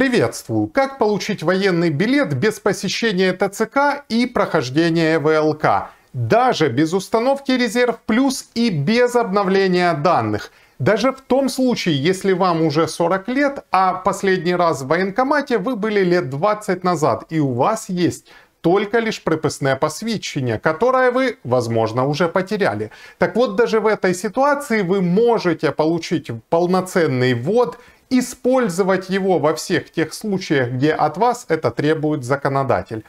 Приветствую! Как получить военный билет без посещения ТЦК и прохождения ВЛК? Даже без установки резерв плюс и без обновления данных. Даже в том случае, если вам уже 40 лет, а последний раз в военкомате вы были лет 20 назад и у вас есть только лишь прописное посвящение, которое вы, возможно, уже потеряли. Так вот, даже в этой ситуации вы можете получить полноценный ввод использовать его во всех тех случаях, где от вас это требует законодатель.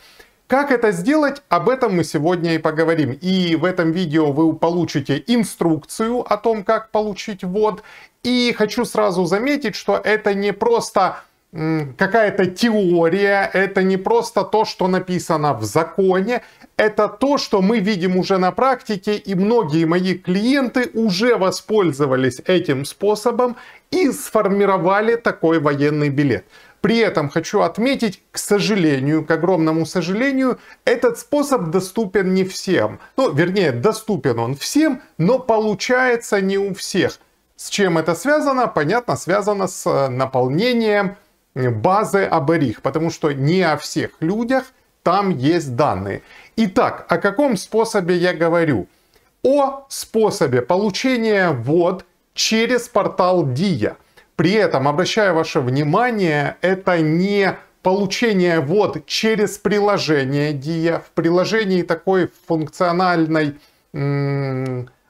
Как это сделать, об этом мы сегодня и поговорим. И в этом видео вы получите инструкцию о том, как получить ввод. И хочу сразу заметить, что это не просто какая-то теория, это не просто то, что написано в законе, это то, что мы видим уже на практике, и многие мои клиенты уже воспользовались этим способом и сформировали такой военный билет. При этом хочу отметить, к сожалению, к огромному сожалению, этот способ доступен не всем. Ну, вернее, доступен он всем, но получается не у всех. С чем это связано? Понятно, связано с э, наполнением базы Аберих, потому что не о всех людях там есть данные. Итак, о каком способе я говорю? О способе получения вод через портал Дия. При этом, обращаю ваше внимание, это не получение вод через приложение Dia. В приложении такой функциональной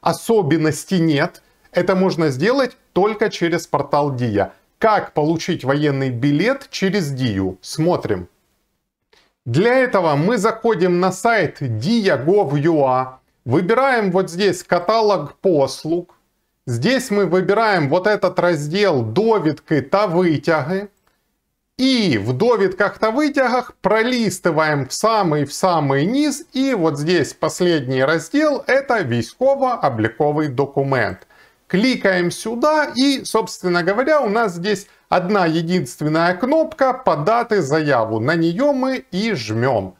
особенности нет. Это можно сделать только через портал Dia. Как получить военный билет через Дию? Смотрим. Для этого мы заходим на сайт dia.gov.ua, выбираем вот здесь каталог послуг, здесь мы выбираем вот этот раздел «Довідки та витяги», и в довідках та вытягах пролистываем в самый-в самый низ. И вот здесь последний раздел – это військово-обликовый документ кликаем сюда и, собственно говоря, у нас здесь одна единственная кнопка «Податы заяву». На нее мы и жмем.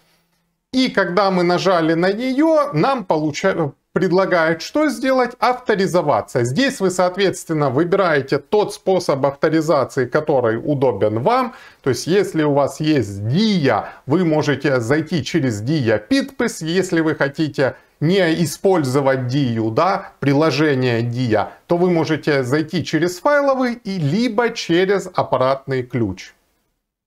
И когда мы нажали на нее, нам получается предлагает что сделать? Авторизоваться. Здесь вы, соответственно, выбираете тот способ авторизации, который удобен вам. То есть, если у вас есть DIA, вы можете зайти через DIA Pitpis. Если вы хотите не использовать DIU, да, приложение DIA, то вы можете зайти через файловый и либо через аппаратный ключ.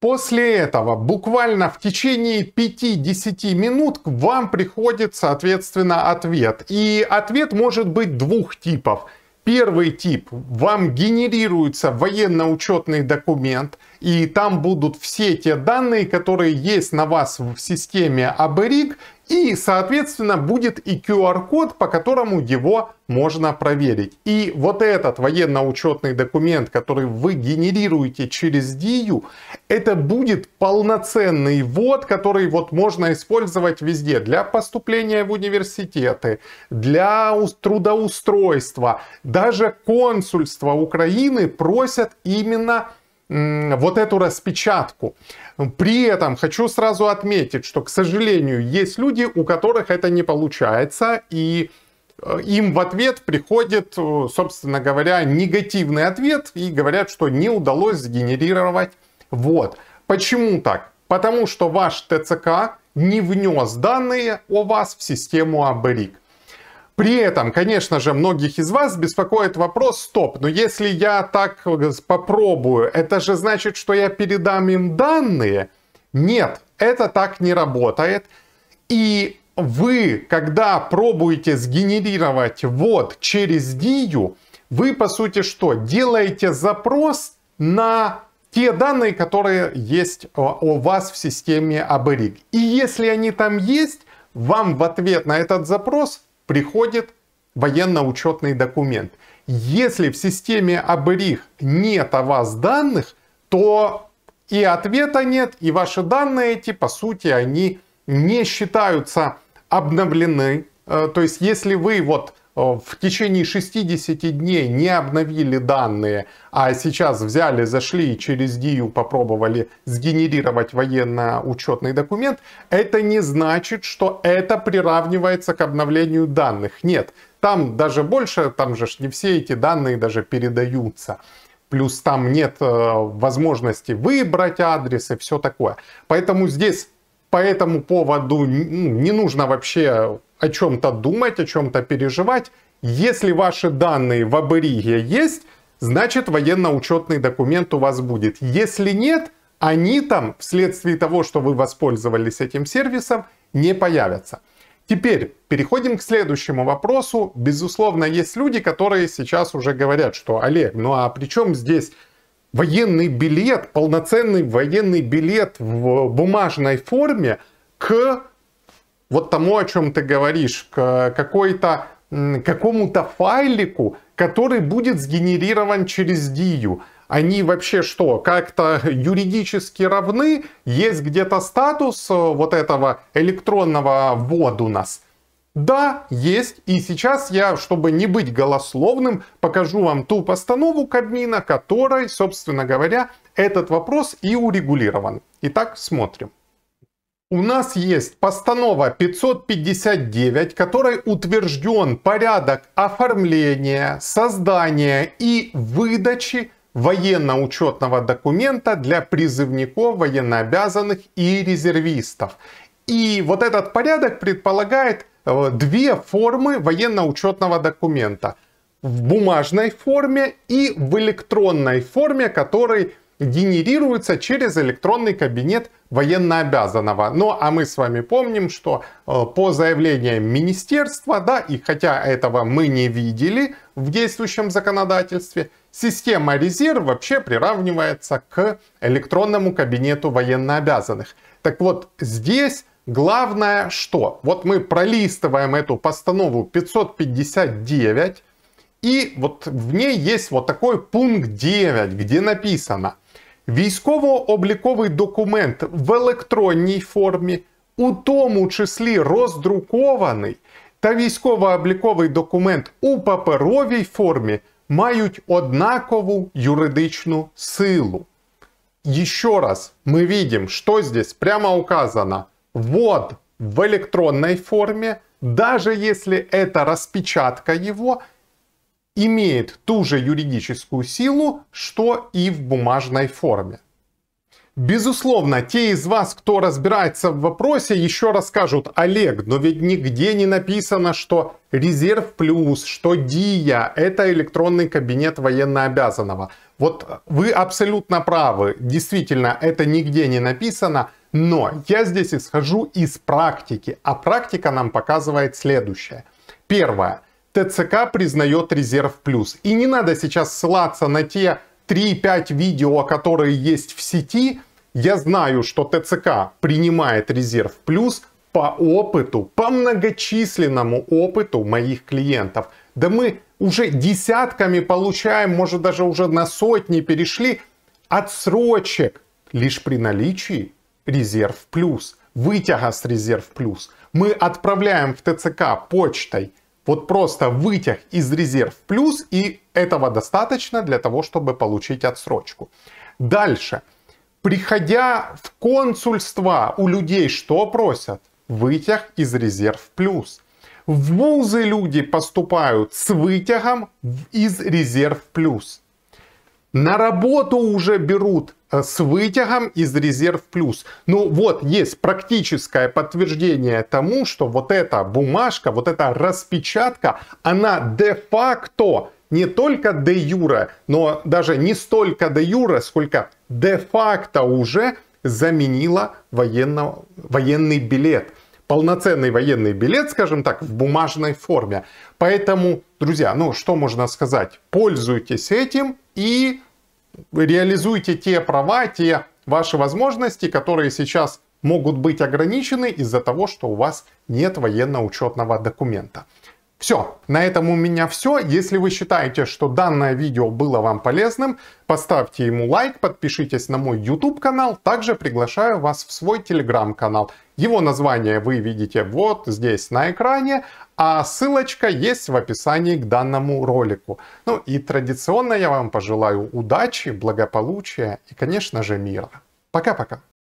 После этого буквально в течение 5-10 минут к вам приходит, соответственно, ответ. И ответ может быть двух типов. Первый тип. Вам генерируется военно-учетный документ – и там будут все те данные, которые есть на вас в системе ABRIG, и, соответственно, будет и QR-код, по которому его можно проверить. И вот этот военно-учетный документ, который вы генерируете через DIU, это будет полноценный ввод, который вот можно использовать везде. Для поступления в университеты, для трудоустройства. Даже консульство Украины просят именно вот эту распечатку. При этом хочу сразу отметить, что, к сожалению, есть люди, у которых это не получается, и э, им в ответ приходит, э, собственно говоря, негативный ответ и говорят, что не удалось сгенерировать вот. Почему так? Потому что ваш ТЦК не внес данные о вас в систему Аберик. При этом, конечно же, многих из вас беспокоит вопрос, стоп, но если я так попробую, это же значит, что я передам им данные? Нет, это так не работает. И вы, когда пробуете сгенерировать вот через Дию, вы, по сути, что? Делаете запрос на те данные, которые есть у э, вас в системе Абериг. И если они там есть, вам в ответ на этот запрос приходит военно-учетный документ. Если в системе АБРИХ нет о вас данных, то и ответа нет, и ваши данные эти, по сути, они не считаются обновлены. Э, то есть, если вы вот Э, в течение 60 дней не обновили данные, а сейчас взяли, зашли и через ДИЮ попробовали сгенерировать военно-учетный документ, это не значит, что это приравнивается к обновлению данных. Нет, там даже больше, там же не все эти данные даже передаются плюс там нет э, возможности выбрать адрес и все такое. Поэтому здесь по этому поводу ну, не нужно вообще о чем-то думать, о чем-то переживать. Если ваши данные в Абериге есть, значит военно-учетный документ у вас будет. Если нет, они там, вследствие того, что вы воспользовались этим сервисом, не появятся. Теперь переходим к следующему вопросу. Безусловно, есть люди, которые сейчас уже говорят, что Олег, ну а при чем здесь военный билет, полноценный военный билет в бумажной форме к вот тому, о чем ты говоришь, к какой-то какому-то файлику, который будет сгенерирован через Дию. Они вообще что, как-то юридически равны? Есть где-то статус э, вот этого электронного ввода у нас? Да, есть. И сейчас я, чтобы не быть голословным, покажу вам ту постанову Кабмина, которой, собственно говоря, этот вопрос и урегулирован. Итак, смотрим. У нас есть постанова 559, которой утвержден порядок оформления, создания и выдачи военно-учетного документа для призывников, военнообязанных и резервистов. И вот этот порядок предполагает э, две формы военно-учетного документа. В бумажной форме и в электронной форме, который генерируется через электронный кабинет военнообязанного. Ну а мы с вами помним, что э, по заявлениям министерства, да, и хотя этого мы не видели в действующем законодательстве, система резерв вообще приравнивается к электронному кабинету военнообязанных. Так вот, здесь главное что? Вот мы пролистываем эту постанову 559, и вот в ней есть вот такой пункт 9, где написано – Військово-обліковий документ в електронній формі, у тому числі роздрукований, та військово-обліковий документ у паперовій формі мають однакову юридичну силу. Еще раз, мы видим, что здесь прямо указано. Вот в электронной форме, даже если это распечатка его – имеет ту же юридическую силу, что и в бумажной форме. Безусловно, те из вас, кто разбирается в вопросе, еще расскажут, Олег, но ведь нигде не написано, что Резерв Плюс, что ДИЯ – это электронный кабинет военнообязанного. Вот вы абсолютно правы, действительно, это нигде не написано, но я здесь исхожу из практики, а практика нам показывает следующее. Первое – ТЦК признает резерв плюс. И не надо сейчас ссылаться на те 3-5 видео, которые есть в сети. Я знаю, что ТЦК принимает резерв плюс по опыту, по многочисленному опыту моих клиентов. Да мы уже десятками получаем, может даже уже на сотни перешли отсрочек лишь при наличии резерв плюс, вытяга с резерв плюс. Мы отправляем в ТЦК почтой вот просто вытяг из резерв плюс, и этого достаточно для того, чтобы получить отсрочку. Дальше. Приходя в консульство, у людей что просят? Вытяг из резерв плюс. В вузы люди поступают с вытягом из резерв плюс. На работу уже берут Э, с вытягом из резерв плюс. Ну вот есть практическое подтверждение тому, что вот эта бумажка, вот эта распечатка, она де-факто не только де юра, но даже не столько де юра, сколько де-факто уже заменила военно, военный билет. Полноценный военный билет, скажем так, в бумажной форме. Поэтому, друзья, ну что можно сказать? Пользуйтесь этим и реализуйте те права, те ваши возможности, которые сейчас могут быть ограничены из-за того, что у вас нет военно-учетного документа. Все, на этом у меня все. Если вы считаете, что данное видео было вам полезным, поставьте ему лайк, подпишитесь на мой YouTube канал. Также приглашаю вас в свой Telegram канал. Его название вы видите вот здесь на экране, а ссылочка есть в описании к данному ролику. Ну и традиционно я вам пожелаю удачи, благополучия и, конечно же, мира. Пока-пока.